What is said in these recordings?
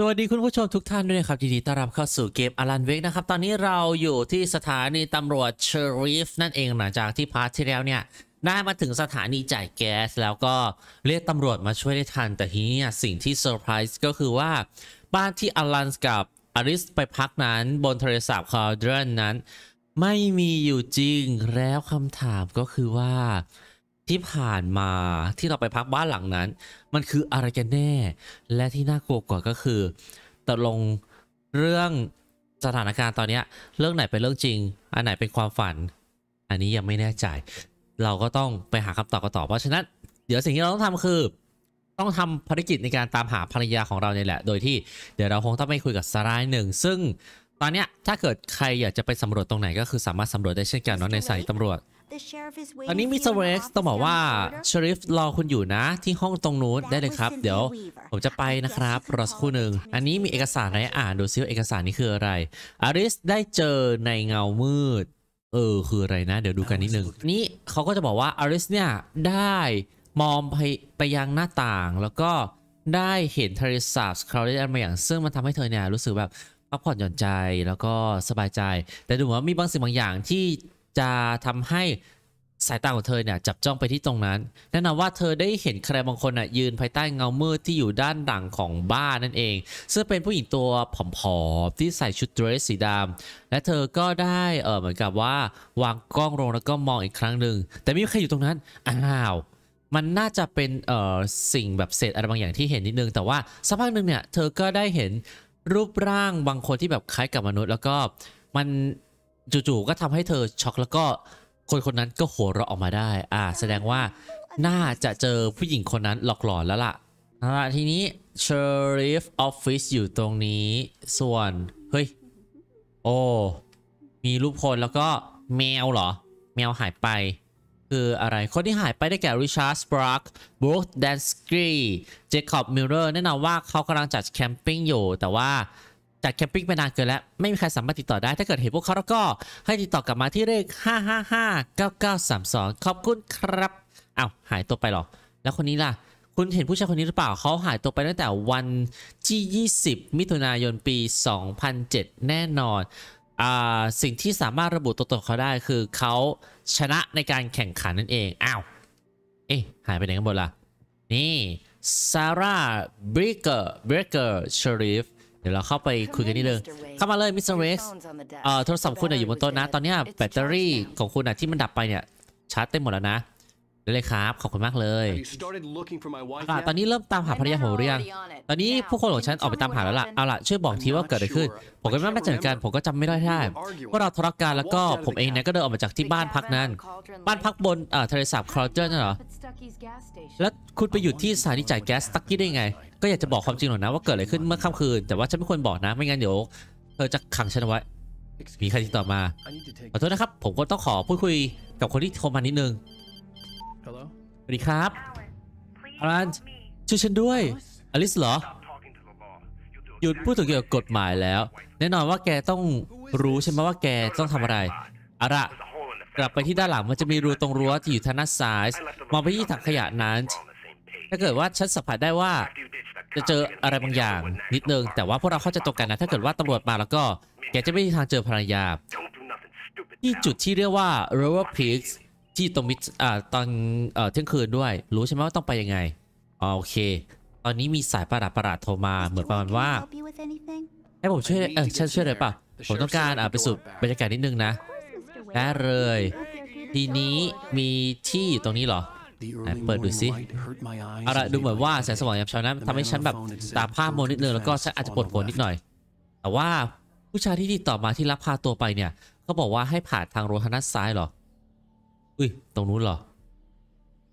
สวัสดีคุณผู้ชมทุกท่านด้วยนะครับยินดีต้อนรับเข้าสู่ เกมอลันเวกนะครับตอนนี้เราอยู่ที่สถานีตำรวจเชอริฟนั่นเองหลังจากที่พาร์ทที่แล้วเนี่ยได้มาถึงสถานีจ่ายแก๊สแล้วก็เรียกตำรวจมาช่วยได้ทัน แต่ทีนี้สิ่งที่เซอร์ไพรส์ก็คือว่าบ้านที่อลันกับอริสไปพักนั้น บนทะเลสาบคาร์เดรนนั้น ไม่มีอยู่จริงแล้วคำถามก็คือว่าที่ผ่านมาที่เราไปพักบ้านหลังนั้น มันคือ อะไรกันแน่ และที่น่ากลัวกว่าก็คือตกลงเรื่องสถานการณ์ตอนนี้เรื่องไหนเป็นเรื่องจริง อันไหนเป็นความฝัน อันนี้ยังไม่แน่ใจ เราก็ต้องไปหาคำตอบกันต่อเพราะฉะนั้นเดี๋ยวสิ่งที่เราต้องทำคือ ต้องทำภารกิจในการตามหาภรรยาของเราเนี่ยแหละ โดยที่เดี๋ยวเราคงต้องไปคุยกับสาายหนึ่งซึ่ง ตอนนี้ถ้าเกิดใครอยากจะไปสำรวจตรงไหนก็คือสามารถสำรวจได้เช่นกันเนาะในสายตำรวจตอนนี้มิสเตอร์เ็กต้องบอกว่าเชอริฟรอคุณอยู่นะ ที่ห้องตรงนู้นได้เลยครับ เดี๋ยวผมจะไปนะครับรอสักครู่หนึ่งอันนี้มีเอกสารอะไรอ่านดูซิว่าเอกสารนี้คืออะไรอาริสได้เจอในเงามืดเออคืออะไรนะ เดี๋ยวดูกันนิดนึง นี้เขาก็จะบอกว่าอาริสเนี่ยได้มองไปไปยังหน้าต่าง แล้วก็ได้เห็นทะเลสาบคาร์เรนมาอย่าง ซึ่งมันทำให้เธอเนี่ยรู้สึกแบบพักผ่อนหย่อนใจแล้วก็สบายใจ แต่ดูว่ามีบางสิ่งบางอย่างที่จะทำให้ สายตาของเธอเนี่ยจับจ้องไปที่ตรงนั้นแน่นอนว่าเธอได้เห็นใครบางคนอ่ะยืนภายใต้เงามืดที่อยู่ด้านหลังของบ้านนั่นเอง ซึ่งเป็นผู้หญิงตัวผอมๆที่ใส่ชุดเดรสสีดำและเธอก็ได้เออเหมือนกับว่าวางกล้องลงแล้วก็มองอีกครั้งหนึ่งแต่ไม่มีใครอยู่ตรงนั้น อ้าว มันน่าจะเป็นเอ่อสิ่งแบบเศษอะไรบางอย่างที่เห็นนิดนึง แต่ว่าสักพักหนึ่งเนี่ยเธอก็ได้เห็นรูปร่างบางคนที่แบบคล้ายกับมนุษย์ แล้วก็มันจู่ๆก็ทำให้เธอช็อกแล้วก็คนคนนั้นก็หัวเราะออกมาได้ อ่า แสดงว่าน่าจะเจอผู้หญิงคนนั้นหลอกหลอนแล้วล่ะอ่ทีนี้เชอริฟออฟฟิศอยู่ตรงนี้ ส่วน เฮ้ย โอ้มีรูปคนแล้วก็แมวเหรอ แมวหายไป คืออะไรคนที่หายไปได้แก่ริชาร์ดสปรักบรูคแดนสกีเจคอบมิลเลอร์แน่นอนว่าเขากำลังจัดแคมปิ้งอยู่ แต่ว่าจัดแคมปิ้งไปนานเกินแล้ว ไม่มีใครสามารถติดต่อได้ถ้าเกิดเห็นพวกเขาแล้วก็ให้ติดต่อกลับมาที่เลข 5559932 ขอบคุณครับอา้าวหายตัวไปหรอ แล้วคนนี้ล่ะ คุณเห็นผู้ชายคนนี้หรือเปล่าเขาหายตัวไปตั้งแต่วันที่20 มิถุนายนปี 2007 แน่นอน สิ่งที่สามารถระบุตัวตนเขาได้คือเขาชนะในการแข่งขันนั่นเองอ้าวเอ๊ะหายไปไหนกันหมดล่ะนี่ซาร่าบริเกอร์บริเกอร์ชริฟดี๋ยวเราเข้าไปคุยกันนิดนึงเข้ามาเลย มิสเตอร์เร็กซ์โทรศัพท์คุณอยู่บนโต๊ะนะ ตอนนี้แบตเตอรี่ของคุณที่มันดับไปเนี่ย ชาร์จเต็มหมดแล้วนะได้เลยครับขอบคุณมากเลยอ่ะตอนนี้เริ่มตามหาภรรยาผมหรือยังตอนนี้ผู้คนของฉันออกไปตามหาแล้วล่ะ เอาล่ะช่วยบอกทีว่าเกิดอะไรขึ้น ผมก็ไม่แน่ใจเหมือนกันผมก็จำไม่ได้ท่าพเราทะเลาะกันแล้วก็ผมเองเนี่ยก็เดินออกมาจากที่บ้านพักนั้น บ้านพักบนอ่อทะเลสาบคลอเจอร์นั่นเหรอ แล้วคุณไปอยู่ที่สถานีจ่ายแก๊สตักกี้ได้ไง ก็อยากจะบอกความจริงหน่อยนะว่าเกิดอะไรขึ้นเมื่อค่ำคืน แต่ว่าฉันไม่ควรบอกนะไม่งั้นเดี๋ยวเธอจะขังฉันไว้ มีใครติดต่อมา ขอโทษนะครับ ผมก็ต้องขอพูดคุยกับคนที่โทรมานิดนึง Hello สวัสดีครับอลันช่วยฉันด้วย อลิสเหรอ หยุดพูดถึงเกี่ยวกับกฎหมายแล้ว แน่นอนว่าแกต้องรู้ใช่ไหมว่าแกต้องทำอะไรอาระกลับไปที่ด้านหลังมันจะมีรูตรงรั้วที่อยู่ทางด้านซ้าย มองไปที่ถังขยะนั้น ถ้าเกิดว่าฉันสัมผัสได้ว่า จะเจออะไรบางอย่างนิดนึง แต่ว่าพวกเราเข้าใจตรงกันนะถ้าเกิดว่าตำรวจมาแล้วก็แกจะไม่มีทางเจอภรรยา ที่จุดที่เรียกว่า River Peaks ที่ตรงมิดอ่าตอนเอ่อเที่ยงคืนด้วย รู้ใช่ไหมว่าต้องไปยังไงอ๋อโอเค ตอนนี้มีสายประหลาดประหลาดโทรมา เหมือนประมาณว่าให้ผมช่วย เออ่วยช่วยเลยป่ะ ผมต้องการอ่าไปสุดบรรยากาศนิดนึงนะได้เลย ทีนี้มีที่ตรงนี้เหรอเปิดดูสิเอาละดูเหมือนว่าแสงสว่างยามเช้านั้นทำให้ฉันแบบตาผ้าโมนิดนึง แล้วก็ฉันอาจจะปวดหัวนิดหน่อย แต่ว่าผู้ชายที่ติดต่อมาที่รับพาตัวไปเนี่ยเขาบอกว่าให้ผ่านทางโรัทานัสซ้ายเหรออุ้ยตรงนู้นเหรอ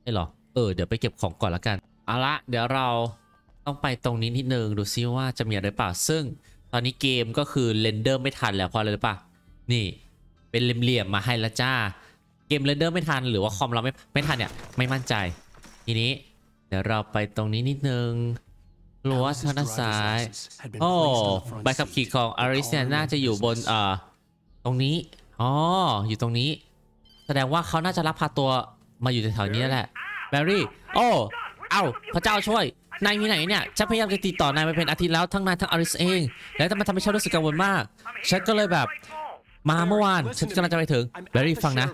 ใช่หรอเออเดี๋ยวไปเก็บของก่อนละกัน เอาละเดี๋ยวเราต้องไปตรงนี้นิดนึงดูซิว่าจะมีอะไรเปล่าซึ่ง ตอนนี้เกมก็คือเรนเดอร์ไม่ทันแล้วพอเลยป่ะนี่ เป็นเหลี่ยมมาให้ละจ้า เกมเรนเดอร์ไม่ทันหรือว่าคอมเราไม่ไม่ทันเนี่ย ไม่มั่นใจ ทีนี้ เดี๋ยวเราไปตรงนี้นิดนึงรัวทางด้านซ้ายโอ้ใบขับขี่ของอาริสเนี่ยน่าจะอยู่บนเอ่อตรงนี้อ๋ออยู่ตรงนี้แสดงว่าเขาน่าจะรับพาตัวมาอยู่แถวนี้แหละแมรี่ โอ้ เอ้าพระเจ้าช่วยนายมีไหนเนี่ยฉันพยายามจะติดต่อนายมาเป็นอาทิตย์แล้วทั้งนายทั้งอาริสเอง แล้วแต่มันทำให้ฉันรู้สึกกังวลมาก ฉันก็เลยแบบมาเมื่อวาน ฉันกำลังจะไปถึง แบรี่ฟังนะ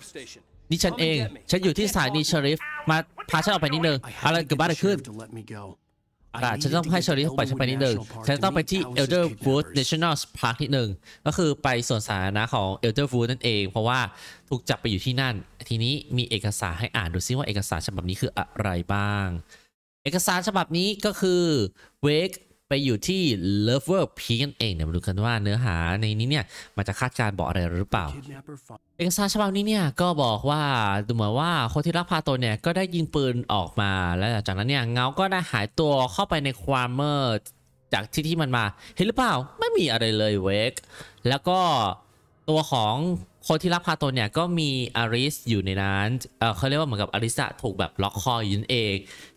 นี่ฉันเองฉันอยู่ที่สถานีเชอริฟ มาพาฉันออกไปนิดนึงอะไรเกิดบ้านขึ้นอ่าฉันต้องให้เชอรี่ปล่อยฉันไปนิดหนึ่งฉันต้องไปที่ Elderwood National Park นิดนึ่งก็คือไปสวนสาธารณะของ Elderwood นั่นเอง เพราะว่าถูกจับไปอยู่ที่นั่น ทีนี้มีเอกสารให้อ่านดูซิว่าเอกสารฉบับนี้คืออะไรบ้าง เอกสารฉบับนี้ก็คือ Wake ไปอยู่ที่ Lover p นั่นเองเดี๋ยวมาดูกันว่าเนื้อหาในนี้เนี่ย มันจะคาดการบอกอะไรหรือเปล่า เอกสารฉบับนี้เนี่ย ก็บอกว่าดูเหมือนว่าคนที่รักพาตัวเนี่ย ก็ได้ยิงปืนออกมาแล้วจากนั้นเนี่ย เงาก็ได้หายตัวเข้าไปในความมืดจากที่ที่มันมาเห็นหรือเปล่า ไม่มีอะไรเลยเวกแล้วก็ตัวของคนที่รับพาตัวเนี่ยก็มีอาริสอยู่ในนั้นเเขาเรียกว่าเหมือนกับอาริสะถูกแบบล็อกคออยู่นั่นเอง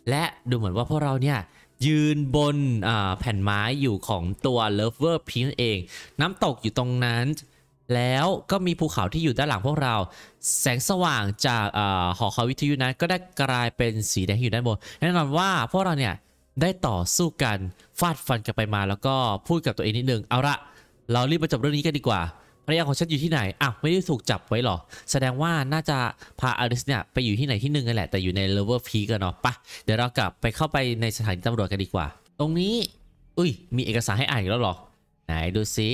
และดูเหมือนว่าพวกเราเนี่ยยืนบนแผ่นไม้อยู่ของตัว Lover p r i n c เอง น้ำตกอยู่ตรงนั้น แล้วก็มีภูเขาที่อยู่ด้านหลังพวกเราแสงสว่างจากอหอคอยวิทยุนั้นก็ได้กลายเป็นสีแดงอยู่ด้านบน แน่นอนว่าพวกเราเนี่ยได้ต่อสู้กันฟาดฟันกันไปมาแล้วก็พูดกับตัวเองนิดนึง เอาละเรารีบมาจบเรื่องนี้กันดีกว่าภรรยาของฉันอยู่ที่ไหนอ้าวไม่ได้ถูกจับไว้หรอ แสดงว่าน่าจะพาอาิสเนี่ย ไปอยู่ที่ไหนที่หนึ่งกันแหละ แต่อยู่ในเลเวอร์พีกันเนาะปะ เดี๋ยวเรากลับไปเข้าไปในสถานีตำรวจกันดีกว่า ตรงนี้ อุ้ย มีเอกสารให้อ่านอีกแล้วหรอ ไหนดูซิ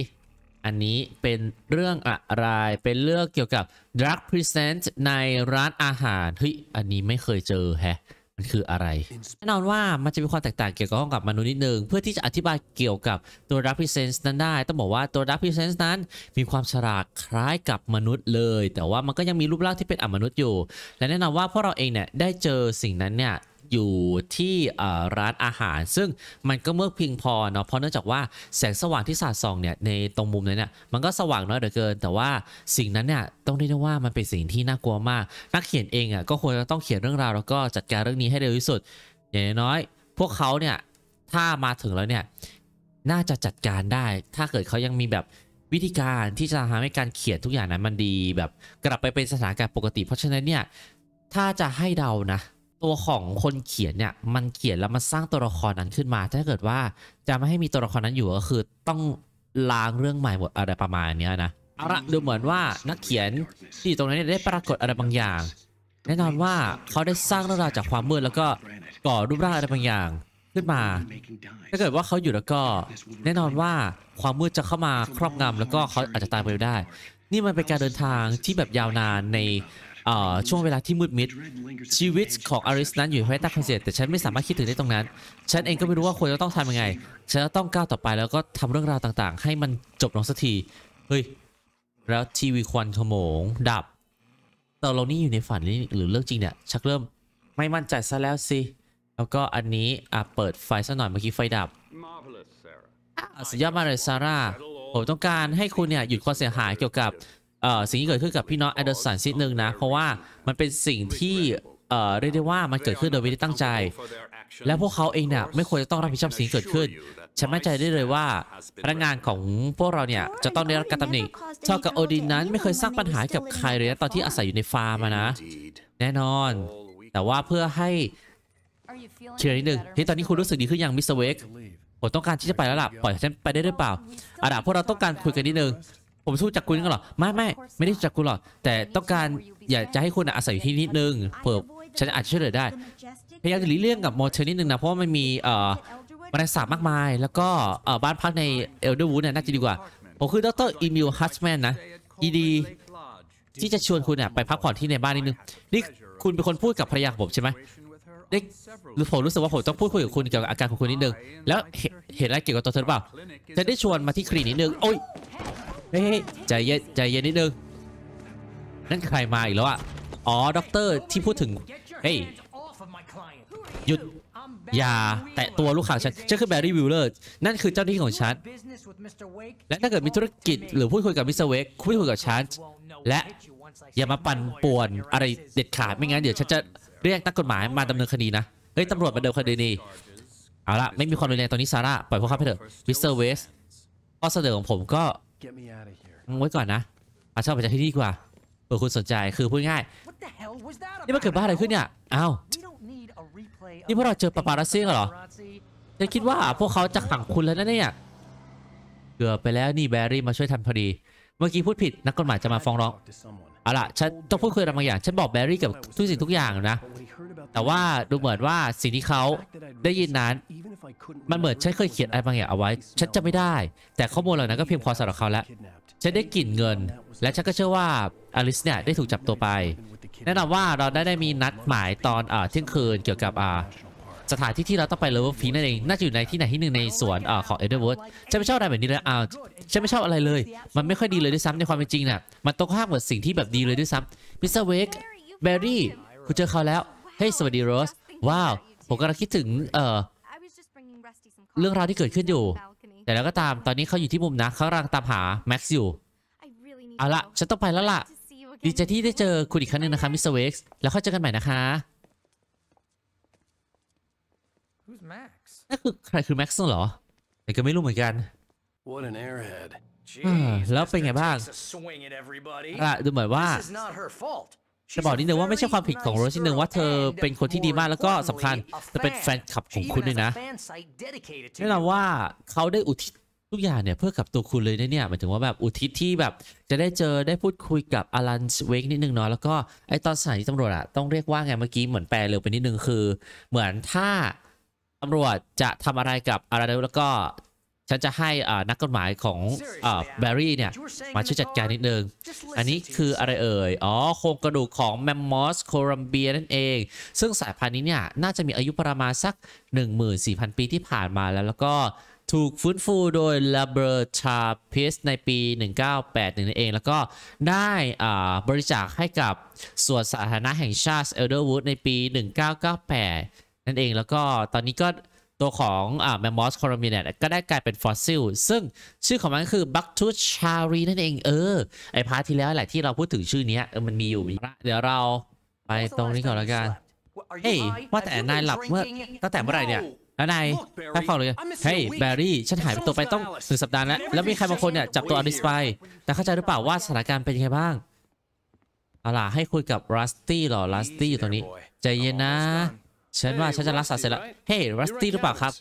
อันนี้เป็นเรื่องอะไรเป็นเรื่องเกี่ยวกับ drug present ในร้านอาหาร เฮ้ย อันนี้ไม่เคยเจอแฮะันคืออะไรแน่นอนว่ามันจะมีความแตกต่างเกี่ยวกับห้องกับมนุษย์นิดนึงเพื่อที่จะอธิบายเกี่ยวกับตัว r e p r e s e n นั้นได้ ต้องบอกว่าตัว r e p r e s e n นั้นมีความฉลาดคล้ายกับมนุษย์เลย แต่ว่ามันก็ยังมีรูปร่างที่เป็นอมนุษย์อยู่ และแน่นอนว่าพวกเราเองเนี่ยได้เจอสิ่งนั้นเนี่ยอยู่ที่ร้านอาหาร ซึ่งมันก็เมื่อเพียงพอเนาะเพราะเนื่องจากว่าแสงสว่างที่สาดส่องเนี่ยในตรงมุมนั้นเนี่ยมันก็สว่างน้อยเหลือเกิน แต่ว่าสิ่งนั้นเนี่ย ต้องเรียกได้ว่ามันเป็นสิ่งที่น่ากลัวมาก นักเขียนเองอ่ะ ก็ควรจะต้องเขียนเรื่องราวแล้วก็จัดการเรื่องนี้ให้เร็วที่สุดอย่างน้อยพวกเขาเนี่ยถ้ามาถึงแล้วเนี่ยน่าจะจัดการได้ ถ้าเกิดเขายังมีแบบวิธีการที่จะทำให้การเขียนทุกอย่างนั้นมันดีแบบกลับไปเป็นสถานการณ์ปกติ เพราะฉะนั้นเนี่ยถ้าจะให้เดานะตัวของคนเขียนเนี่ย มันเขียนแล้วมันสร้างตัวละครนั้นขึ้นมา ถ้าเกิดว่าจะไม่ให้มีตัวละครนั้นอยู่ก็คือต้องล้างเรื่องใหม่หมดอะไรประมาณนี้นะเอาละดูเหมือนว่านักเขียนที่ตรงนั้นได้ปรากฏอะไรบางอย่าง แน่นอนว่าเขาได้สร้างเรื่องราวจากความมืดแล้วก็ก่อรูปร่างอะไรบางอย่างขึ้นมา ถ้าเกิดว่าเขาอยู่แล้วก็ แน่นอนว่าความมืดจะเข้ามาครอบงำแล้วก็เขาอาจจะตายไปได้ นี่มันเป็นการเดินทางที่แบบยาวนานในช่วงเวลาที่มืด มิด ชีวิตของอาริส นั้นอยู่ภายใต้คอนเสียต์แต่ ฉัน ไม่สามารถคิด ถึงได้ตรงนั้น ฉัน เองก็ไม่รู้ว่า ควรจะต้องทำยังไงฉันจะต้องก้าวต่อไปแล้วก็ทำเรื่องราวต่างๆ ให้มันจบลงสักทีเฮ้ยแล้ว ทีวีควันขโมง ดับเราเรานี่อยู่ในฝันหรือเรื่องจริงเนี่ยชักเริ่มไม่มั่นใจซะแล้วสิแล้วก็อันนี้อ่ะเปิดไฟซะหน่อยเมื่อกี้ไฟดับสุดยอดมาเลยซาร่าผมต้องการให้คุณเนี่ยหยุดความเสียหายเกี่ยวกับเอ่อสิ่งที่เกิดขึ้นกับพี่น้องแอดเดอร์สันซิดนึงนะเพราะว่ามันเป็นสิ่งที่ เอ่อเรียกได้ว่ามันเกิดขึ้นโดยไม่ได้ตั้งใจ และพวกเขาเองเนี่ยไม่ควรจะต้องรับผิดชอบสิ่งเกิดขึ้นฉันมั่นใจได้เลยว่าพนักงานของพวกเราเนี่ยจะต้องได้รับการตำหนิเท่ากับโอดินนั้นไม่เคยสร้างปัญหากับใครเลยนะตอนที่อาศัยอยู่ในฟาร์มนะ แน่นอนแต่ว่าเพื่อให้เชื่อนิดนึงที่ตอนนี้คุณรู้สึกดีขึ้นอย่างมิสเวกผมต้องการที่จะไปแล้วล่ะปล่อยฉันไปได้หรือเปล่าอาดาพวกเราต้องการคุยกันนิดนึงผมสู้จากคุณก็หรอ ไม่ไม่ไม่ได้จากคุณหรอก แต่ต้องการอยากจะให้คุณอาศัยอยู่ที่นิดนึง เผื่อฉันอาจจะช่วยเหลือได้ พยายามจะหลีกเลี่ยงกับมอเชนนิดนึงนะ เพราะมันมีเอ่อบรสา์มากมาย แล้วก็เอ่อบ้านพักในเอลเดอร์วูดเนี่ยน่าจะดีกว่า ผมคือดรอีมิลฮัชแมนนะยินดีที่จะชวนคุณเนี่ยไปพักผ่อนที่ในบ้านนิดนึง นี่คุณเป็นคนพูดกับภรรยาผมใช่ไหมได้หรือผมรู้สึกว่าผมต้องพูดคุยกับคุณเกี่ยวกับอาการของคุณนิดนึง แล้วเห็นอะไรเกี่ยวกับตัวเธอหรือเปล่า จะได้ชวนมาที่คลินิกนิดนึงโอ้ยเฮ้ยใจเย็นใจเย็นนิดนึง นั่นใครมาอีกแล้วอ่ะอ๋อด็อกเตอร์ที่พูดถึง เฮ้ย หยุด อย่าแตะตัวลูกค้าฉันฉันคือแบร์รี่วิลเลอร์ นั่นคือเจ้าหน้าที่ของฉัน และถ้าเกิดมีธุรกิจหรือพูดคุยกับมิสเตอร์เวกพูดคุยกับฉัน และอย่ามาปั่นป่วนอะไรเด็ดขาด ไม่งั้น เดี๋ยวฉันจะเรียกตักกฎหมายมาดำเนินคดีนะ เฮ้ย ตำรวจมาดำเนินคดีนี่ เอาละไม่มีความรุนแรงตอนนี้ซาร่า ปล่อยพวกเขาไปเถอะ มิสเตอร์เวสข้อเสนอของผมก็งไว้ก่อนนะอาเช่าไปจากที่นี่กว่าเผื่อคุณสนใจ คือพูดง่าย นี่มันเกิดบ้าอะไรขึ้นเนี่ยอ้าวนี่พวกเราเจอปาปารัสซี่เหรอ จะคิดว่าพวกเขาจะขังคุณแล้วนะเนี่ยเกือบไปแล้ว นี่แบรี่มาช่วยทันพอดี เมื่อกี้พูดผิด นักกฎหมายจะมาฟ้องร้องเอาล่ะ ฉันต้องพูดคุยอะไรบางอย่าง ฉันบอกแบรี่กับทุกสิ่งทุกอย่างนะแต่ว่าดูเหมือนว่าสิ่งที่เขาได้ยินนั้น มันเหมือนฉันเคยเขียนอะไรบางอย่างเอาไว้ ฉันจะไม่ได้ แต่ข้อมูลเหล่านั้นก็เพียงพอสำหรับเขาแล้ว ฉันได้กลิ่นเงิน และฉันก็เชื่อว่าอลิสเนี่ยได้ถูกจับตัวไปแน่นอนว่าเราได้ได้มีนัดหมายตอนอ่เที่ยงคืนเกี่ยวกับอาสถานที่ที่เราต้องไปเลเว์ฟีนั่นเอง น่าจะอยู่ในที่ไหนที่หนึ่งในสวนอของเอเดอรเวิร์ดฉันไม่ชอบอะไรแบบนี้เลยอ้าวฉันไม่ชอบอะไรเลย มันไม่ค่อยดีเลยด้วยซ้ำในความเป็นจริงน่ะ มันตรงข้ามกับสิ่งที่แบบดีเลยด้วยซ้ำมิสเตอร์เวกเบอร์รี่คุณเจอเขาแล้วเฮ้ยสวัสดีโรสว้าว ผมกำลังคิดถึง เออเรื่องราวที่เกิดขึ้นอยู่ แต่แล้วก็ตาม ตอนนี้เขาอยู่ที่มุมนะเขากำลังตามหาแม็กซ์อยู่ เอาละฉันต้องไปแล้วล่ะ ดีใจที่ได้เจอคุณอีกครั้งนึงนะคะ มิสเตอร์เวกซ์ แล้วค่อยเจอกันใหม่นะคะนั่นคือใครคือแม็กซ์เหรอ แต่ก็ไม่รู้เหมือนกัน แล้วเป็นไงบ้าง่ะดูเหมือนว่าจะบอกนิดนึงว่าไม่ใช่ความผิดของโรสนิดนึงว่าเธอเป็นคนที่ดีมากแล้วก็สำคัญจะเป็นแฟนคลับของคุณด้วยนะแน่นอนว่าเขาได้อุทิศทุกอย่างเนี่ยเพื่อกับตัวคุณเลยนะเนี่ยหมายถึงว่าแบบอุทิศที่แบบ จะได้เจอได้พูดคุยกับอลันเวกนิดนึงเนาะแล้วก็ไอตอนสถานีตำรวจอะต้องเรียกว่าไงเมื่อกี้เหมือนแปลเร็วไปนิดนึงคือ เหมือนถ้าตำรวจจะทำอะไรกับอาราเแล้วก็ฉันจะให้นักกฎหมายของแบร์รี่เนี่ย มาช่วยจัดการนิดนึง อันนี้คืออะไรเอ่ย อ๋อ โครงกระดูกของแมมมอสโคลัมเบียนั่นเอง ซึ่งสายพันธุ์นี้เนี่ย น่าจะมีอายุประมาณสัก 14,000 ปีที่ผ่านมาแล้ว แล้วก็ถูกฟื้นฟูโดยลาเบอร์ชาพิสในปี 1981 นั่นเอง แล้วก็ได้บริจาคให้กับส่วนสาธารณะแห่งชาติเอลเดอร์วูดในปี 1998 นั่นเอง แล้วก็ตอนนี้ก็ตัวของแมมมอสคอร์มิเนตก็ได้กลายเป็น ฟอสซิล ซึ่งชื่อของมันคือ บัคทูชารีนั่นเองเออไอพาร์ทที่แล้ว แหละที่เราพูดถึงชื่อนี้เออ มันมีอยู่ เดี๋ยวเราไปตรงนี้ก่อนแล้วกันเฮ้ยว่าแต่นายหลับเมื่อตั้งแต่เมื่อไหร่เนี่ย แล้วนายพักผ่อนเลยเฮ้ยแบร์รี่ ฉันหายตัวไปต้องหนึ่งสัปดาห์ แล้วแล้วมีใครบางคนเนี่ยจับตัวอลิสไปแต่เข้าใจหรือเปล่าว่าสถานการณ์เป็นยังไงบ้างเอาล่ะให้คุยกับรัสตี้หรอรัสตี้อยู่ตรงนี้ใจเย็นนะฉันว่าฉันจะรักษาเสร็จแล้วเฮ้ยรัสตี้หรือเปล่าครับ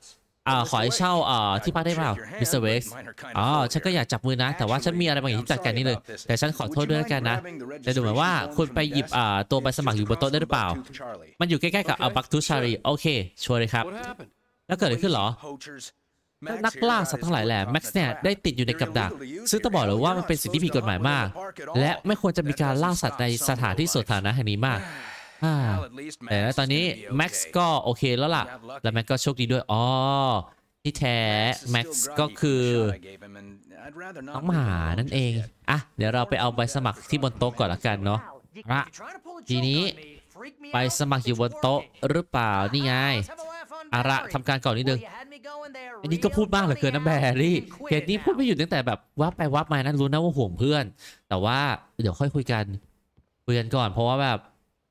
อ่าขอให้เช่าอ่าที่พักได้เปล่ามิสเตอร์เวกส์อ๋อฉันก็อยากจับมือ นะ แต่ว่าฉันมีอะไรบางอย่างที่จัดการนี่เลย แต่ฉันขอโทษด้วยแกันนะ แต่ดูเหมือนว่าคุณไปหยิบอ่าตัวใบสมัคร อยู่บนโต๊ะได้หรือเปล่า มันอยู่ใกล้ๆกับอับักทูชารีโอเคชัวร์เลยครับ แล้วเกิดอะไรขึ้นหรอ นักล่าสัตว์ทั้งหลายแหละแม็กซ์เนี่ยได้ติดอยู่ในกับดักซึ่งต้องบอกเลยว่ามันเป็นสิ่งที่ผิดกฎหมายมาก และไม่ควรจะมีการล่าสัตว์ในสถานที่สาธารณะแห่งนี้มากแต่ตอนนี้ แม็กซ์ก็ โอเคแล้วล่ะ และแม็กก็โชคดีด้วยอ๋อ ที่แท้แม็กซ์ก็คือน้องหมานั่นเอง อ่ะ เดี๋ยวเราไปเอาใบสมัครที่บนโต๊ะก่อน ละกันเนาะละทีนี้ใบสมัครอยู่บนโต๊ะหรือเปล่านี่ไงอาระทำการก่อนนิดนึง อันนี้ก็พูดมากเหลือเกินนะแบรี่เหตุนี้พูดไม่หยุดตั้งแต่แบบวับไปวับมานั้นรู้นะว่าห่วงเพื่อน แต่ว่าเดี๋ยวค่อยคุยกันคุยกันก่อนเพราะว่าแบบ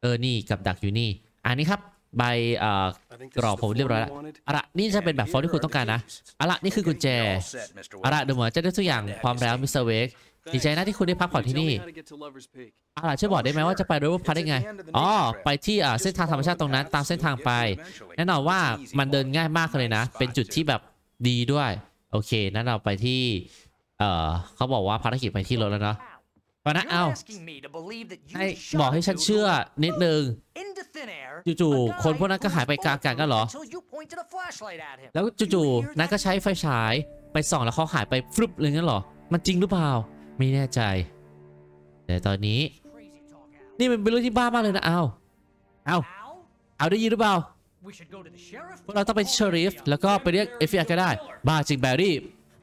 เออนี่กับดักอยู่นี่อันนี้ครับใบกรอบผมเรียบร้อยแล้วอะละนี่จะเป็นแบบฟอนที่คุณต้องการนะอะละนี่คือกุญแจอะละดูเหมือนจะได้ทุกอย่างความแล้วมิสเตอร์เวกดีใจนะที่คุณได้พักผ่อนที่นี่อะละช่วยบอกได้ไหมว่าจะไปโดเวอร์พาร์ได้ไง อ๋อไปที่เส้นทางธรรมชาติตรงนั้น ตามเส้นทางไป แน่นอนว่ามันเดินง่ายมากเลยนะ เป็นจุดที่แบบดีด้วย โอเคนั้นเราไปที่เออเขาบอกว่าภารกิจไปที่รถแล้วเนาะพอนะเอาให้บอกให้ฉันเชื่อนิดนึงจู่ๆคนพวกนั้นก็หายไปกลางอากาศกันเหรอ แล้วจู่ๆนั้นก็ใช้ไฟฉายไปส่องแล้วเขาหายไปฟลุปเลยงั้นเหรอมันจริงหรือเปล่าไม่แน่ใจแต่ตอนนี้ นี่มันเป็นเรื่องที่บ้ามากเลยนะเอาเอาเอาได้ยินหรือเปล่าพวกเราต้องไปเชอริฟแล้วก็ไปเรียกเอฟเฟก็ได้บ้าจริงแบรี่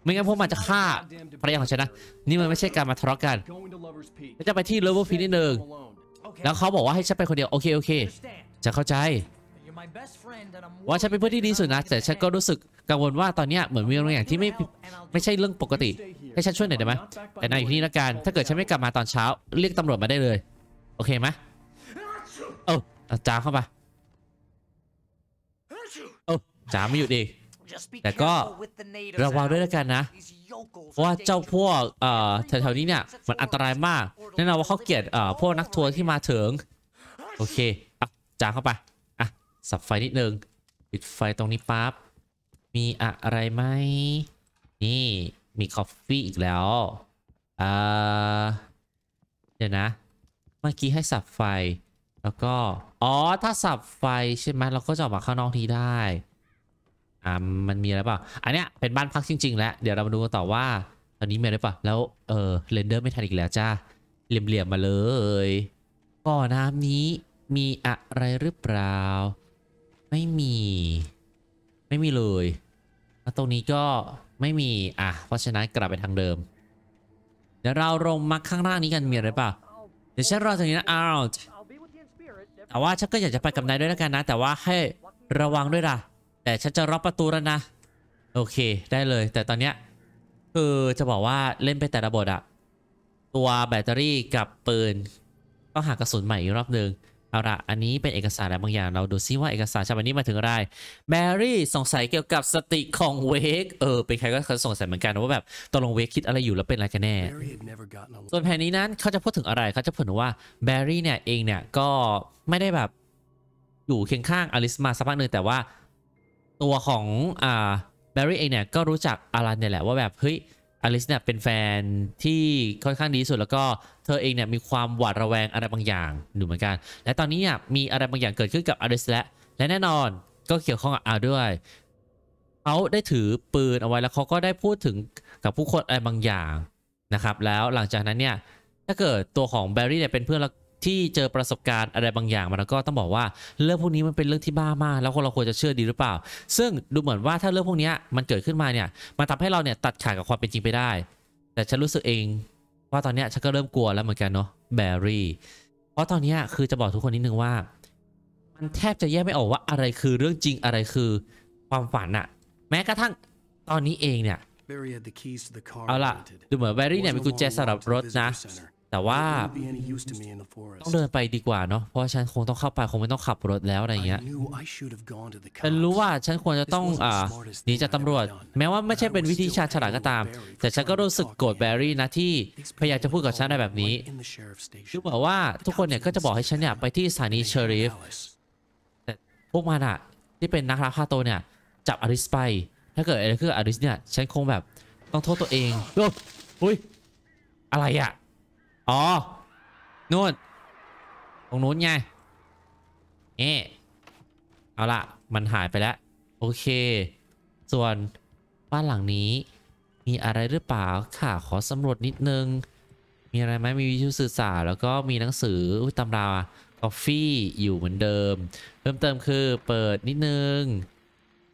ไม่งั้นพวกมันจะฆ่าภรรยาของฉันนะ นี่มันไม่ใช่การมาทะเลาะกันฉันจะไปที่เลเวลฟีนิดนึงแล้วเขาบอกว่าให้ฉันไปคนเดียว โอเคโอเค จะเข้าใจ ว่าฉันเป็นเพื่อนที่ดีสุดนะ แต่ฉันก็รู้สึกกังวลว่าตอนนี้เหมือนมีบางอย่างที่ไม่ ไม่ใช่เรื่องปกติ ให้ฉันช่วยหน่อยได้ไหมแต่นายอยู่ที่นี่ละกันถ้าเกิดฉันไม่กลับมาตอนเช้า เรียกตำรวจมาได้เลย โอเคไหมเออจ้าเข้ามา เออจ้าไม่หยุดอีกแต่ก็ระวังด้วยแล้วกันนะว่าเจ้าพวกเอ่อแถวๆนี้เนี่ย มันอันตรายมาก แน่นอนว่าเขาเกลียดเอ่อพวกนักทัวร์ที่มาถึง โอเคอ่ะจางเข้าไปอ่ะสับไฟนิดนึง ปิดไฟตรงนี้ปั๊บมีอะไรไหมนี่มีกาแฟอีกแล้วอ่าเดี๋ยวนะ เมื่อกี้ให้สับไฟแล้วก็ อ๋อถ้าสับไฟใช่ไหมเราก็จะออกมาข้างนอกทีได้อ่ามันมีอะไรเปล่าอันเนี้ยเป็นบ้านพักจริงๆแล้วเดี๋ยวเรามาดูกันต่อว่าตอนนี้มีอะไรเปล่าแล้วเออเรนเดอร์ไม่ทันอีกแล้วจ้าเหลี่ยมๆมาเลยก่อน้ำนี้มีอะไรหรือเปล่า ไม่มี ไม่มีเลยแล้วตรงนี้ก็ไม่มีอ่ะเพราะฉะนั้นกลับไปทางเดิม เดี๋ยวเราลงมาข้างล่างนี้กันมีอะไรเปล่าเดี๋ยวฉันรอตรงนี้นะอ้าวแต่ว่าฉันก็อยากจะไปกับนายด้วยแล้วกันนะแต่ว่าให้ระวังด้วยล่ะแต่ฉันจะรับประตูแล้วนะ โอเคได้เลย แต่ตอนเนี้ยคือจะบอกว่าเล่นไปแต่ระบบอะตัวแบตเตอรี่กับปืน ต้องหากระสุนใหม่อีกรอบหนึ่งเอาละอันนี้เป็นเอกสารอะไรบางอย่างเราดูซิว่าเอกสารฉบับนี้มาถึงอะไรแมรี่สงสัยเกี่ยวกับสติของเวกเออเป็นใครก็เสงสัยเหมือนกันว่าแบบตกลงเวกคิดอะไรอยู่แล้วเป็นอะไรกันแน่ส่วนแผนนี้นั้นเขาจะพูดถึงอะไรเขาจะพูดว่าแมรี่เนี่ยเองเนี่ยก็ไม่ได้แบบอยู่เคียงข้างอลิสมาสักพักหนึ่งแต่ว่าตัวของอ่าแบร์รี่เองเนี่ยก็รู้จักอารันเนี่ยแหละว่าแบบเฮ้ยอลิสเนี่ยเป็นแฟนที่ค่อนข้างดีสุดแล้วก็เธอเองเนี่ยมีความหวาดระแวงอะไรบางอย่างอยู่เหมือนกันและตอนนี้เนี่ยมีอะไรบางอย่างเกิดขึ้นกับอลิสและและแน่นอนก็เกี่ยวข้องกับอาด้วยเขาได้ถือปืนเอาไว้แล้วเขาก็ได้พูดถึงกับผู้คนอะไรบางอย่างนะครับแล้วหลังจากนั้นเนี่ยถ้าเกิดตัวของแบร์รี่เนี่ยเป็นเพื่อนแล้วที่เจอประสบการณ์อะไรบางอย่างมาแล้วก็ต้องบอกว่าเรื่องพวกนี้มันเป็นเรื่องที่บ้ามาก แล้วคนเราควรจะเชื่อดีหรือเปล่า ซึ่งดูเหมือนว่าถ้าเรื่องพวกนี้มันเกิดขึ้นมาเนี่ยมันทำให้เราเนี่ยตัดขาดกับความเป็นจริงไปได้ แต่ฉันรู้สึกเองว่าตอนนี้ฉันก็เริ่มกลัวแล้วเหมือนกันเนาะแบรี่เพราะตอนนี้คือจะบอกทุกคนนิดนึงว่า มันแทบจะแยกไม่ออกว่าอะไรคือเรื่องจริงอะไรคือความฝันอะแม้กระทั่งตอนนี้เองเนี่ยเอาล่ะดูเหมือนแบรี่เนี่ยมีกุญแจสำหรับรถนะแต่ว่าต้องเดินไปดีกว่าเนาะเพราะฉันคงต้องเข้าไปคงไม่ต้องขับรถแล้วอะไรเงี้ยฉันรู้ว่าฉันควรจะต้องอ่าหนีจากตำรวจ แม้ว่าไม่ใช่เป็นวิธีชาฉลาดก็ตาม แต่ฉันก็รู้สึกโกรธแบร์รี่นะที่พยายามจะพูดกับฉันได้แบบนี้คือบอกว่าทุกคนเนี่ยก็จะบอกให้ฉันเนี่ยไปที่สถานีเชอริฟแต่พวกมันอะที่เป็นนักล่าฆ่าตัวเนี่ยจับอริสไปถ้าเกิดอะไรขึ้นอริสเนี่ยฉันคงแบบต้องโทษตัวเองโอ้ยอะไรอะอ๋อนู่นตรงนู้นไง เอเอาละ มันหายไปแล้ว โอเค ส่วนบ้านหลังนี้ มีอะไรหรือเปล่าค่ะขอสำรวจนิดนึง มีอะไรไหมมีวิทยุสื่อสารแล้วก็มีหนังสือตำรากาแฟอยู่เหมือนเดิมเพิ่มเติมคือเปิดนิดนึง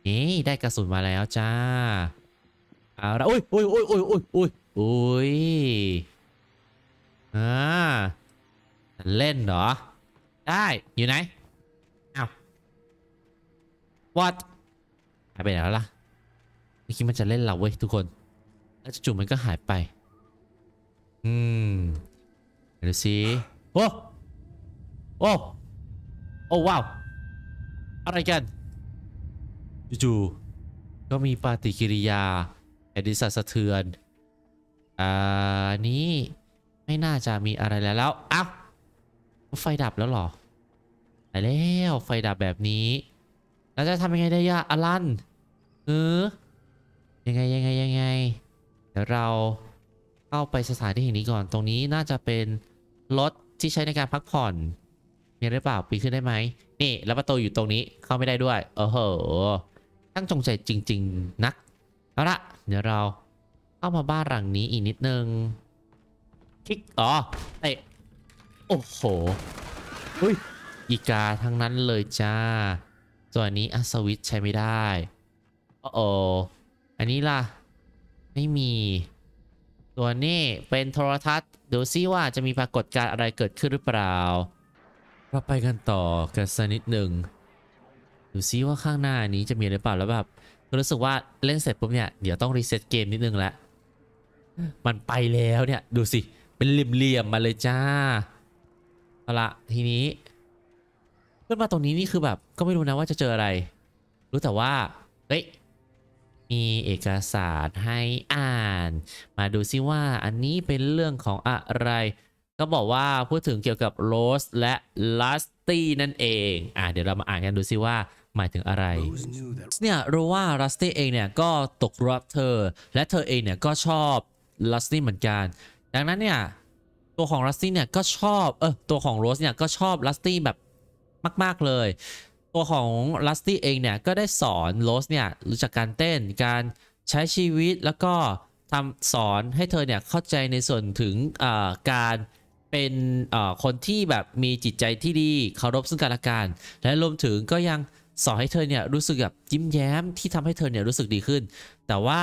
นี่ได้กระสุนมาแล้วจ้า เอาละอุ้ยอุ้ยอุ้ยอุ้ยอุ้ยอุ้ยอุ้ยอ่าเล่นเหรอ ได้อยู่ไหนเอ้า what หไปไหนแล้วล่ะเมื่อกี้มันจะเล่นเราเว้ยทุกคนแล้วจู่ๆมันก็หายไปอืมดูสิโอ้โอ้โอ้ว้าวอะไรกันจู่ๆก็มีปฏิกิริยาแอดิสัสะเทือน อ่านี้ไม่น่าจะมีอะไรแล้วแล้วอ้าวไฟดับแล้วหรอไปแล้วไฟดับแบบนี้ เราจะทำยังไงได้ย่าอลันเออยังไงยังไงยังไง เดี๋ยวเราเข้าไปสถานที่แห่งนี้ก่อนตรงนี้น่าจะเป็นรถที่ใช้ในการพักผ่อนมีหรือเปล่าปีขึ้นได้ไหมนี่แล้วประตูอยู่ตรงนี้เข้าไม่ได้ด้วยโอ้โหตั้งจงใจจริง ๆนักเอาละเดี๋ยวเราเข้ามาบ้านหลังนี้อีกนิดนึงคิกอ๋อไอโอ้โหอุ้ยอีกาทั้งนั้นเลยจ้า ตัวนี้อัสวิชใช้ไม่ได้โอ้โออันนี้ล่ะ ไม่มี ตัวนี้เป็นโทรทัศน์ ดูซิว่าจะมีปรากฏการณ์อะไรเกิดขึ้นหรือเปล่าเราไปกันต่อกันสักนิดหนึ่งดูซิว่าข้างหน้านี้จะมีหรือเปล่าแล้วแบบ รู้สึกว่าเล่นเสร็จปุ๊บเนี่ย เดี๋ยวต้องรีเซ็ตเกมนิดนึงแล้ว มันไปแล้วเนี่ย ดูสิเป็นเหลี่ยมๆมาเลยจ้า เอาละทีนี้ ขึ้นมาตรงนี้นี่คือแบบก็ไม่รู้นะว่าจะเจออะไร รู้แต่ว่าเฮ้ยมีเอกสารให้อ่าน มาดูซิว่าอันนี้เป็นเรื่องของอะไร ก็บอกว่าพูดถึงเกี่ยวกับโรสและลัสตี้นั่นเองอ่ะเดี๋ยวเรามาอ่านกันดูซิว่าหมายถึงอะไรเนี่ยรู้ว่าลัสตี้เองเนี่ยก็ตกรักเธอ และเธอเองเนี่ยก็ชอบลัสตี้เหมือนกันดังนั้นเนี่ยตัวของรัสตี้เนี่ยก็ชอบเออตัวของโรสเนี่ยก็ชอบรัสตี้แบบมาก ๆ เลย ตัวของรัสตี้เองเนี่ยก็ได้สอนโรสเนี่ยรู้จักการเต้นการใช้ชีวิตแล้วก็ทำสอนให้เธอเนี่ยเข้าใจในส่วนถึงการเป็นคนที่แบบมีจิตใจที่ดีเคารพซึ่งกันและกันและรวมถึงก็ยังสอนให้เธอเนี่ยรู้สึกแบบยิ้มแย้มที่ทำให้เธอเนี่ยรู้สึกดีขึ้น แต่ว่า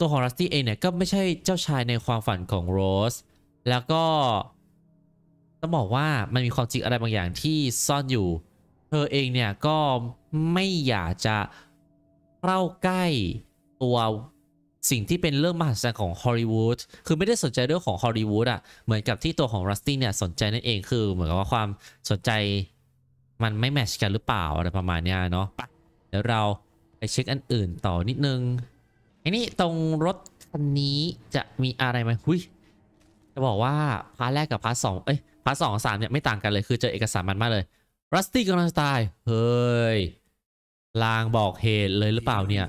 ตัวของรัสตี้เองเนี่ยก็ไม่ใช่เจ้าชายในความฝันของโรสแล้วก็ต้องบอกว่ามันมีความจริงอะไรบางอย่างที่ซ่อนอยู่ เธอเองเนี่ย ก็ไม่อยากจะเข้าใกล้ตัวสิ่งที่เป็นเรื่องมหัศจรรย์ของฮอลลีวูดคือไม่ได้สนใจเรื่องของฮอลลีวูดอ่ะเหมือนกับที่ตัวของรัสตี้เนี่ย สนใจนั่นเองคือเหมือนกับว่าความสนใจมันไม่แมชกันหรือเปล่าอะไรประมาณนี้เนาะเดี๋ยวเราไปเช็คอันอื่นต่อนิดนึงอันนี้ตรงรถคันนี้จะมีอะไรไหมหุ้ย จะบอกว่า พาร์ทแรกกับพาร์ทสองเอ้ยพาร์ทสองสามเนี่ยไม่ต่างกันเลยคือเจอเอกสารมันมากเลยรัสตี้ก n ลังจะตายเฮ้ย ลางบอกเหตุเลยหรือเปล่าเนี่ย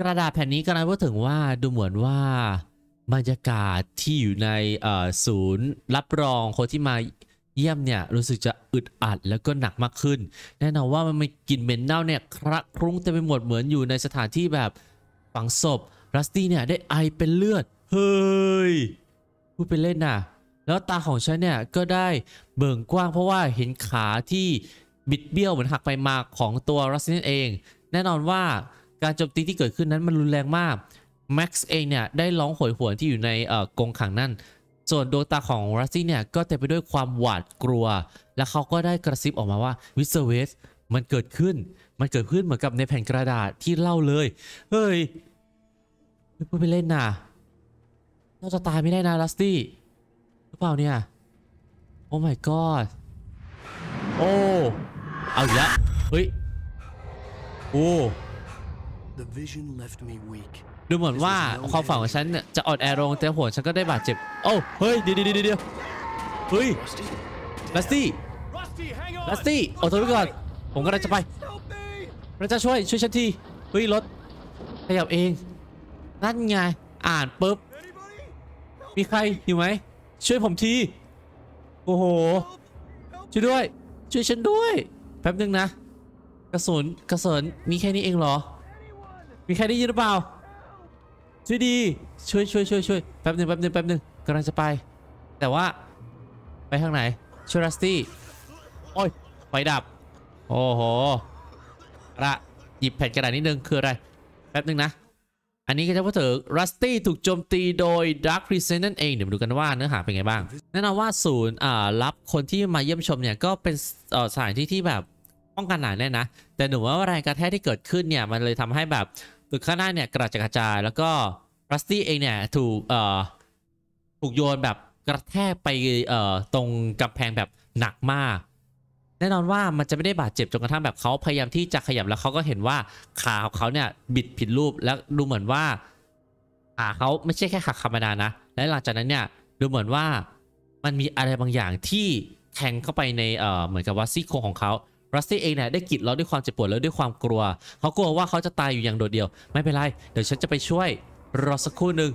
กระดาษแผ่นนี้ก็ลังพูดถึงว่าดูเหมือนว่า บรรยากาศที่อยู่ในศูนย์ รับรองคนที่มาเยี่ยมเนี่ย รู้สึกจะอึดอัดแล้วก็หนักมากขึ้นแน่นอนว่ามันมีกลิ่นเหม็นเน่าเนี่ย คระครุ้งเต็มไปหมดเหมือนอยู่ในสถานที่แบบฝังศพรัสตี้เนี่ยได้ไอเป็นเลือด เฮ้ย พูดเป็นเล่นนะแล้วตาของฉันเนี่ยก็ได้เบิ่งกว้างเพราะว่าเห็นขาที่บิดเบี้ยวเหมือนหักไปมาของตัวรัสตี้นั่นเอง แน่นอนว่าการโจมตีที่เกิดขึ้นนั้นมันรุนแรงมากแม็กซ์เองเนี่ยได้ร้องโหยหวนที่อยู่ในกองขังนั่นส่วนดวงตาของรัสซี่เนี่ยก็เต็มไปด้วยความหวาดกลัวและเขาก็ได้กระซิบออกมาว่าวิสเวสมันเกิดขึ้นมันเกิดขึ้นเหมือนกับในแผ่นกระดาษที่เล่าเลย เฮ้ย ไม่พูดไปเล่นนะเราจะตายไม่ได้นะลัสตี้หรือเปล่าเนี่ย โอ้ my god โอ้ เอาอีกแล้วเฮ้ยโอ้ดูเหมือนว่าความฝันของฉันเนี่ยจะอ่อนแอลงแต่หัวฉันก็ได้บาดเจ็บโอ้เฮ้ยเดี๋ยวเดี๋ยวเดี๋ยวเฮ้ยลัสตี้ลัสตี้อดทนไ้ก่อนผมก็จะไประเจ้าช่วยช่วย ฉันทีเฮ้ยรถขยับเองนั่นไงอ่านปุ๊บมีใครอยู่ไหม ช่วยผมทีโอ้โหช่วยด้วย ช่วยฉัน ด้วยแป๊บนึงนะ กระสุนกระสุนมีแค่นี้เองเหรอ มีใครได้ยินหรือเปล่าช่วยดีช่วยช่วยช่วยช่วยแป๊บนึงแป๊บนึงแป๊บนึงกำลังจะไป แต่ว่าไปทางไหนช่วยรัสตี้โอ้ยไฟดับโอ้โหละหยิบแผ่นกระดาษนิดนึง คืออะไรแป๊บนึงนะ อันนี้ก็จะพูดถึงรัสตี้ถูกโจมตีโดย Dark r e s e n t นั่นเอง เดี๋ยวดูกันว่าเนื้อหาเป็นไงบ้างแน่นอนว่าศูนย์รับคนที่มาเยี่ยมชมเนี่ยก็เป็นสถานที่ที่แบบป้องกันหนาแน่นะ แต่หนูว่าแรงกระแทกที่เกิดขึ้นเนี่ย มันเลยทำให้แบบตึกข้างหน้าเนี่ยกระจาดกระจาย แล้วก็รัสตี้เองเนี่ยถูกถูกโยนแบบกระแทกไปตรงกำแพงแบบหนักมากแน่นอนว่ามันจะไม่ได้บาดเจ็บจนกระทั่งแบบเขาพยายามที่จะขยับแล้วเขาก็เห็นว่าขาของเขาเนี่ยบิดผิดรูปแล้วดูเหมือนว่าขาเขาไม่ใช่แค่ขาธรรมดานะและหลังจากนั้นเนี่ยดูเหมือนว่ามันมีอะไรบางอย่างที่แทงเข้าไปในเอ่อเหมือนกับว่าซี่โครงของเขารัสซี่เองเนี่ยได้กรีดร้องด้วยความเจ็บปวดแล้วด้วยความกลัวเขากลัวว่าเขาจะตายอยู่อย่างโดดเดี่ยวไม่เป็นไรเดี๋ยวฉันจะไปช่วยรอสักครู่หนึ่ง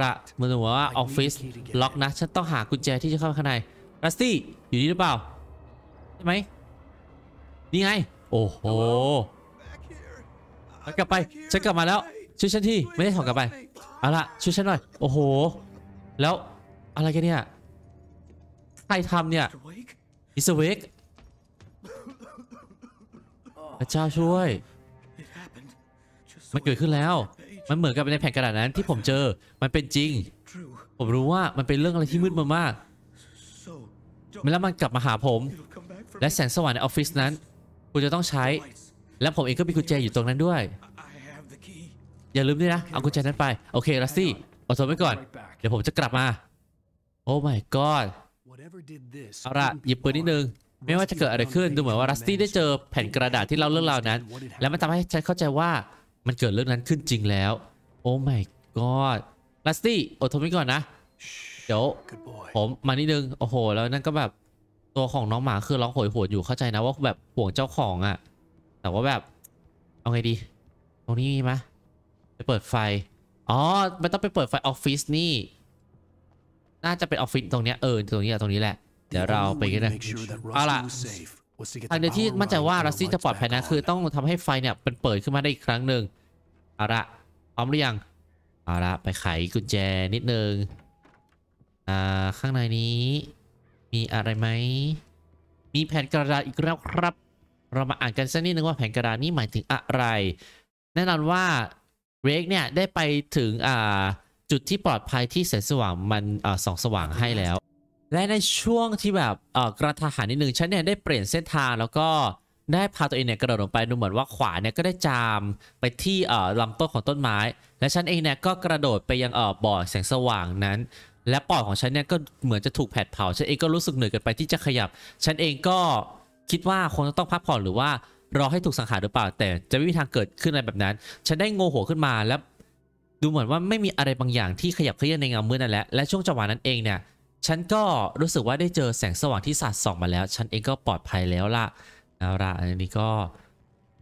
ระมันือนว่าออฟฟิศล็อกนะฉันต้องหากุญแจที่จะเข้าข้างในรัสซี่อยู่นี่หรือเปล่าใช่ไหมนี่ไง โอ้โหกลับไป ฉันกลับมาแล้ว ช่วยฉันที่ไม่ได้ถอนกลับไปเอาละช่วยฉันหน่อย โอ้โห แล้วอะไรกันเนี่ย ใครทำเนี่ย อิสเวกพระเจ้าช่วย มันเกิดขึ้นแล้ว มันเหมือนกับในแผ่นกระดาษนั้นที่ผมเจอ มันเป็นจริง ผมรู้ว่ามันเป็นเรื่องอะไรที่มืดมามากแม้วมันกลับมาหาผมและแสงสว่างในออฟฟิศนั้น คุณจะต้องใช้ และผมเองก็มีกุญแจอยู่ตรงนั้นด้วย อย่าลืมด้วยนะเอากุญแจนั้นไปโอเค รัสซี่อดทนไว้ก่อน เดี๋ยวผมจะกลับมา โอ้ my god เอาละหยิบปืนนิดนึง ไม่ว่าจะเกิดอะไรขึ้นดูเหมือนว่ารัสตี้ได้เจอแผ่นกระดาษที่เล่าเรื่องราวนั้น แล้วมันทำให้ฉันเข้าใจว่ามันเกิดเรื่องนั้นขึ้นจริงแล้ว โอ้ my god ลัสตี้อดทนไว้ก่อนนะเดี๋ยวผมมานิดนึงโอ้โห แล้วนั่นก็แบบตัวของน้องหมาคือเราโหยหวยอยู่เข้าใจนะว่าแบบห่วงเจ้าของอะ่ะ แต่ว่าแบบเอาไงดี ตรงนี้มีไหมไปเปิดไฟ อ๋อมันต้องไปเปิดไฟออฟฟิศนี่ น่าจะเป็นออฟฟิศตรงเนี้ยเออตรงนี้ตรงนี้แหละเดี๋ยวเราไปกันนะเอาล่ะทางเดียวที่มั่นใจว่ารัสซี่จะปลอดภัยนะคือต้องทำให้ไฟเนี่ยเป็นเปิดขึ้นมาได้อีกครั้งหนึ่งเอาละพร้อมหรือยังเอาละไปไขกุญแจนิดนึงอ่าข้างในนี้มีอะไรไหม มีแผ่นกระดาษอีกแล้วครับ เรามาอ่านกันสักนิดนึงว่าแผ่นกระดาษนี้หมายถึงอะไร แน่นอนว่าเรกเนี่ยได้ไปถึงอ่าจุดที่ปลอดภัยที่แสงสว่างมันส่องสว่างให้แล้ว และในช่วงที่แบบกระทาหันนิดนึงฉันเนี่ยได้เปลี่ยนเส้นทางแล้วก็ได้พาตัวเองเนี่ยกระโดดลงไปดูเหมือนว่าขวาเนี่ยก็ได้จามไปที่ลำต้นของต้นไม้ และฉันเองเนี่ยก็กระโดดไปยังบ่อแสงสว่างนั้นและปอดของฉันเนี่ยก็เหมือนจะถูกแผดเผา ฉันเองก็รู้สึกเหนื่อยเกินไปที่จะขยับ ฉันเองก็คิดว่าคงต้องพักผ่อนหรือว่า รอให้ถูกสังหารหรือเปล่า แต่จะไม่มีทางเกิดขึ้นอะไรแบบนั้น ฉันได้งงหัวขึ้นมาแล้ว ดูเหมือนว่าไม่มีอะไรบางอย่างที่ขยับเคลื่อนในเงามืดนั่นแหละและช่วงจังหวะนั้นเองเนี่ย ฉันก็รู้สึกว่าได้เจอแสงสว่างที่สาดส่องมาแล้วฉันเองก็ปลอดภัยแล้วล่ะเอาล่ะอันนี้ก็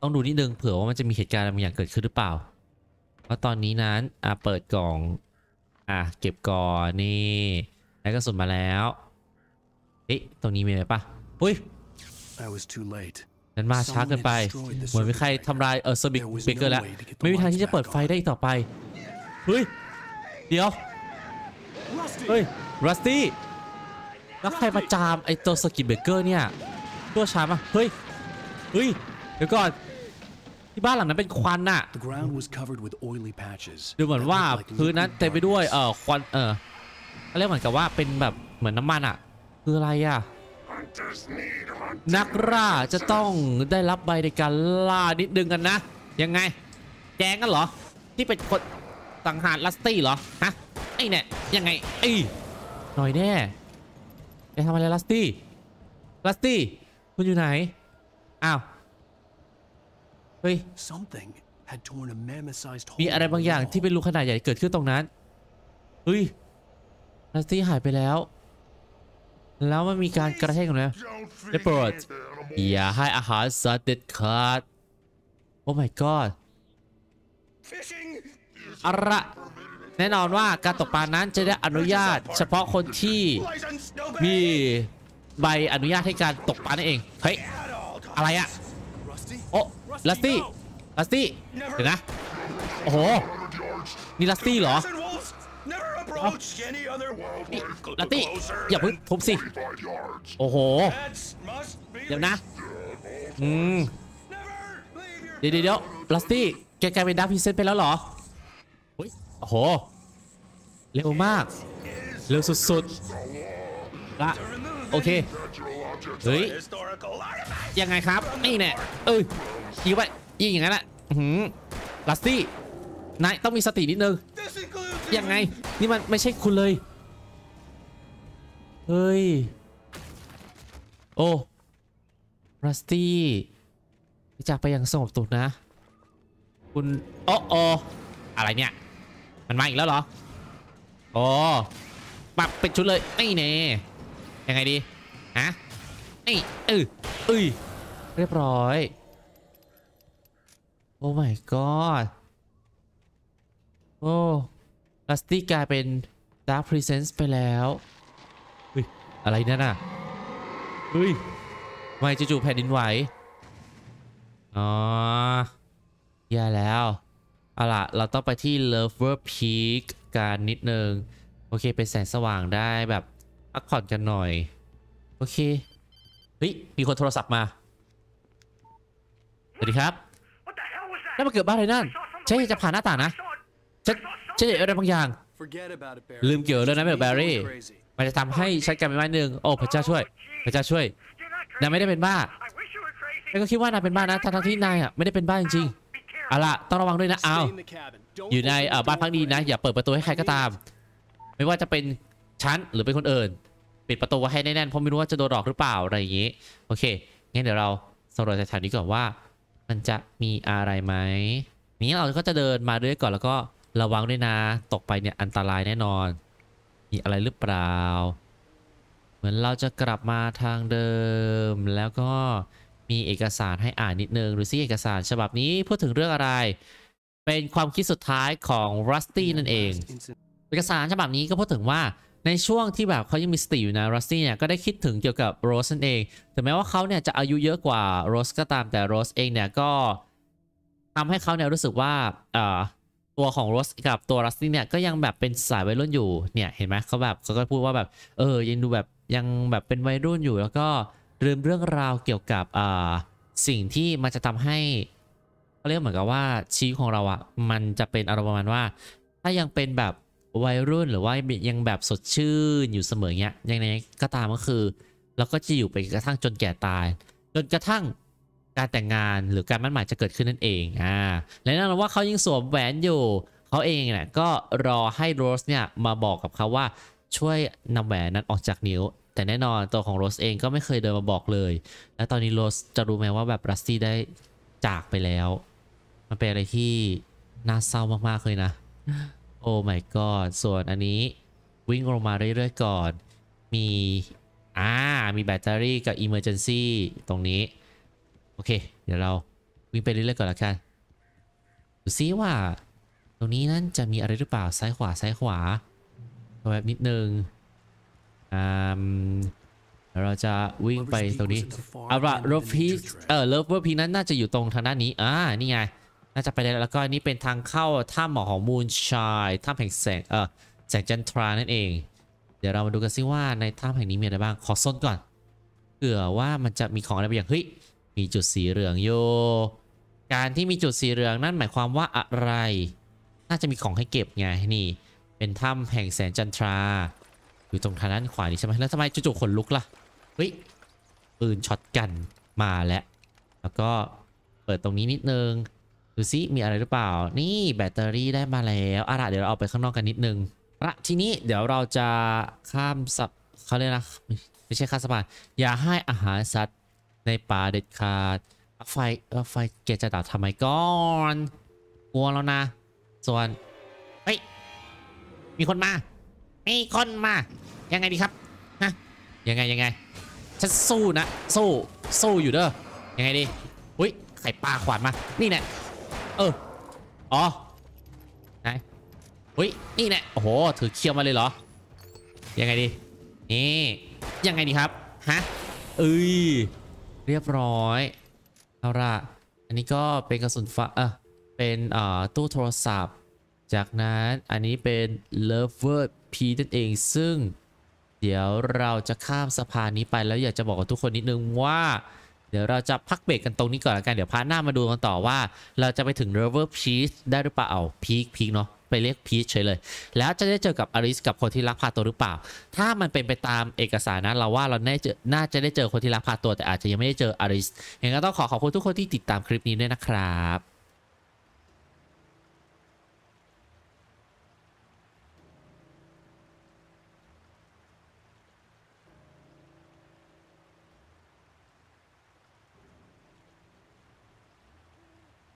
ต้องดูนิดนึงเผื่อว่ามันจะมีเหตุการณ์บางอย่างเกิดขึ้นหรือเปล่าว่าตอนนี้นั้นอ่าเปิดกล่องอ่ะ เก็บก่อนนี่แล้วก็สุดมาแล้ว เฮ้ยตรงนี้มีอะไรปะอุ้ยนั้นมาช้าเกินไปเหมือนมีใครทำลายเออเซอร์บิกเบเกอร์แล้วไม่มีทางที่จะเปิดไฟได้อีกต่อไป เฮ้ยเดี๋ยว เฮ้ยรัสตี้ แล้วใครมาจามไอตัวสกิทเบเกอร์เนี่ยตัวช้ามาเฮ้ยเฮ้ยเดี๋ยวก่อนที่บ้านหลังนั้นเป็นควันน่ะ ดูเหมือนว่าพื้นนั้นเต็มไปด้วยเอ่อควันเอ่อเขาเรียกเหมือนกับว่าเป็นแบบเหมือนน้ำมันอ่ะ คืออะไรอ่ะนักล่าจะต้องได้รับใบในการล่านิดนึงกันนะยังไงแจงกันเหรอ ที่เป็นคนสังหารลัสตี้เหรอฮะไอ้เนี่ยยังไงไอ้หน่อยแน่จะทำอะไรลัสตี้ ลัสตี้ คุณอยู่ไหนอ้าวเฮ้ยมีอะไรบางอย่างที่เป็นรูขนาดใหญ่เกิดขึ้นตรงนั้น เฮ้ยนัสตี้หายไปแล้ว แล้วมันมีการกระแทกกันนะได้โปรดอย่าให้อาหารสัตว์เด็ดขาดโอ้ my god อะไรแน่นอนว่าการตกปลานั้นจะได้อนุญาต เฉพาะคนที่มี ใบอนุญาตให้การตกปลานั่นเอง เฮ้ย อะไรอะโอ้ลัสตี้ลัสตี้เดี๋ยวนะ โอ้โห นี่ลัสตี้เหรอลัสตี้ อย่าพึ่งทุบสิ โอ้โห เดี๋ยวนะ อืม เดี๋ยวเดี๋ยวลัสตี้ แกกลายเป็นดาร์พิเซนไปแล้วเหรอโอ้โห เร็วมาก เร็วสุดๆละโอเคเฮ้ย ยังไงครับนี่แน่ เอ้ยยิวไปยิงอย่างนั้นแหละหืมลัสตี้ นายต้องมีสตินิดนึง ยังไง นี่มันไม่ใช่คุณเลย เฮ้ย โอ้ รัสตี้จากไปอย่างสงบสุขนะ คุณโอ้โออะไรเนี่ย มันมาอีกแล้วเหรอ โอ้ปรับเป็นชุดเลยไี่เน่ยังไงดี ฮะนี่เออเอ้ย เรียบร้อย โอ้ my god โอ้ลัสตี้กลายเป็น ดาร์ค พรีเซน e ์ไปแล้วเฮ้ย อะไรนั่นอ่ะเฮ้ยทำไมจู่ๆแผ่นดินไหวอ๋อย่แล้ว เอาล่ะ เราต้องไปที่ Lover Peak การนิดนึงโอเคเป็นแสงสว่างได้แบบพักผ่อนกันหน่อย โอเคเฮ้ย มีคนโทรศัพท์มา สวัสดีครับนั่นมันเกิดบ้านอะไรนั่นใช่จะผ่านหน้าต่างนะฉันฉันเห็นอะไรบางอย่าง ลืมเกี่ยวเรื่องนั้นไปหรอแบร์รี่ มันจะทำให้ฉันกลายเป็นบ้าหนึ่งโอ้พระเจ้าช่วย พระเจ้าช่วยนายไม่ได้เป็นบ้าแล้วก็คิดว่านายเป็นบ้านะ ทั้งที่นายอ่ะไม่ได้เป็นบ้าจริงๆเอาละต้องระวังด้วยนะเอาอยู่ในบ้านพักดีนะอย่าเปิดประตูให้ใครก็ตาม ไม่ว่าจะเป็นฉันหรือเป็นคนอื่นปิดประตูไว้ให้แน่นๆ เพราะไม่รู้ว่าจะโดนหลอกหรือเปล่าอะไรอย่างนี้ โอเค งั้นเดี๋ยวเราสำรวจสถานนี้ก่อนว่า มันจะมีอะไรไหม นี้เราก็จะเดินมาด้วยก่อนแล้วก็ระวังด้วยนะตกไปเนี่ยอันตรายแน่นอน มีอะไรหรือเปล่า เหมือนเราจะกลับมาทางเดิมแล้วก็มีเอกสารให้อ่านนิดนึงหรือซิเอกสารฉบับนี้พูดถึงเรื่องอะไร เป็นความคิดสุดท้ายของรัสตี้นั่นเอง เอกสารฉบับนี้ก็พูดถึงว่าในช่วงที่แบบเขายังมีสติอยู่นะรัสซี่เนี่ยก็ได้คิดถึงเกี่ยวกับโรสนั่นเอง ถึงแม้ว่าเขาเนี่ยจะอายุเยอะกว่าโรสก็ตามแต่โรสเองเนี่ยก็ทำให้เขาเนี่ยรู้สึกว่าเออ่ตัวของโรสกับตัวรัสซี่เนี่ยก็ยังแบบเป็นสายวัยรุ่นอยู่เนี่ยเห็นไหมเขาแบบเขาก็พูดว่าแบบเออ ยังดูแบบยังแบบเป็นวัยรุ่นอยู่แล้วก็ลืมเรื่องราวเกี่ยวกับเออ่สิ่งที่มันจะทำให้เขาเรียกเหมือนกับว่าชีวิตของเราอะ่ะมันจะเป็นอารมณ์ประมาณว่า ถ้ายังเป็นแบบวัยรุ่นหรือว่ายังแบบสดชื่นอยู่เสมอเงี้ยยังไงก็ตามก็คือเราก็จะอยู่ไปกระทั่งจนแก่ตาย จนกระทั่งการแต่งงานหรือการมั่นหมายจะเกิดขึ้นนั่นเองอ่าและนั่นว่าเขายังสวมแหวนอยู่เขาเองเนี่ยก็รอให้โรสเนี่ยมาบอกกับเขาว่าช่วยนำแหวนนั้นออกจากนิ้ว แต่แน่นอนตัวของโรสเองก็ไม่เคยเดินมาบอกเลย และตอนนี้โรสจะรู้ไหมว่าแบบรัสซี่ได้จากไปแล้ว มันเป็นอะไรที่น่าเศร้ามากๆเลยนะโอ้ my god ส่วนอันนี้วิ่งลงมาเรื่อยๆก่อน มี อ่า มีแบตเตอรี่กับ Emergency ตรงนี้ โอเค เดี๋ยวเราวิ่งไปเรื่อยๆก่อนละกัน ดูซิว่าตรงนี้นั่นจะมีอะไรหรือเปล่า ซ้ายขวา ซ้ายขวาแบบนิดนึง อ่า เราจะวิ่งไปตรงนี้ เอาละรถพีเออรถพีนั้นน่าจะอยู่ตรงทางด้านนี้ อ่า นี่ไงน่าจะไปได้แล้วแก็อันนี้เป็นทางเข้าถ้ำหมอของมูนชายถ้ำแห่งแสง เออแสงจันทรา นั่นเอง เดี๋ยวเรามาดูกันซิว่าในถ้ำแห่งนี้มีอะไรบ้าง ขอซ้นก่อน เผื่อว่ามันจะมีของอะไรอย่างเฮ้ยมีจุดสีเหลืองโย การที่มีจุดสีเหลืองนั่นหมายความว่าอะไร น่าจะมีของให้เก็บไง นี่ เป็นถ้ำแห่งแสงจันทรา อยู่ตรงทางด้านขวานี่ใช่ไหมแล้วทำไมจู่ๆขนลุกล่ะเฮ้ยปืนช็อตกันมาแล้วแล้วก็เปิดตรงนี้นิดนึงดูซิมีอะไรหรือเปล่านี่แบตเตอรี่ได้มาแล้วอะละเดี๋ยวเราเอาไปข้างนอกกันนิดนึงละทีนี้ เดี๋ยวเราจะข้ามสับเขาเรียกนะ ไม่ใช่ข้ามสะพานอย่าให้อาหารสัตว์ในป่าเด็ดขาด ไฟไฟเกจะดับทำไมก่อนกลัวแล้วนะ ส่วนเฮ้ยมีคนมามีคนมา ยังไงดีครับฮะยังไง ยังไงฉันสู้นะสู้สู้อยู่เด้อยังไงดีอุ้ยไข่ปลาขวานมานี่แน่เออ อ๋อ ไหนหุ้ย นี่แหละ โอ้โห ถือเคียวมาเลยเหรอ ยังไงดี นี่ ยังไงดีครับ ฮะเอ้ย เรียบร้อย เอาละอันนี้ก็เป็นกระสุนฟ้าเออเป็นอ่าตู้โทรศัพท์ จากนั้น อันนี้เป็น Lover P นั่นเอง ซึ่ง เดี๋ยวเราจะข้ามสะพานนี้ไปแล้วอยากจะบอกกับทุกคนนิดนึงว่าดี๋ยวเราจะพักเบรกกันตรงนี้ก่อนละกันเดี๋ยวพาร์ทหน้ามาดูกันต่อว่า เราจะไปถึง River Peach ได้หรือเปล่าพีคพีคเนาะไปเรียกพีชเฉยเลย แล้วจะได้เจอกับอริสกับคนที่รักพาตัวหรือเปล่า ถ้ามันเป็นไปตามเอกสารนะเราว่าเราแน่น่าจะได้เจอคนที่รักพาตัวแต่อาจจะยังไม่ได้เจออริสเย็งนั้นต้องขอขอบคุณทุกคนที่ติดตามคลิปนี้ด้วยนะครับ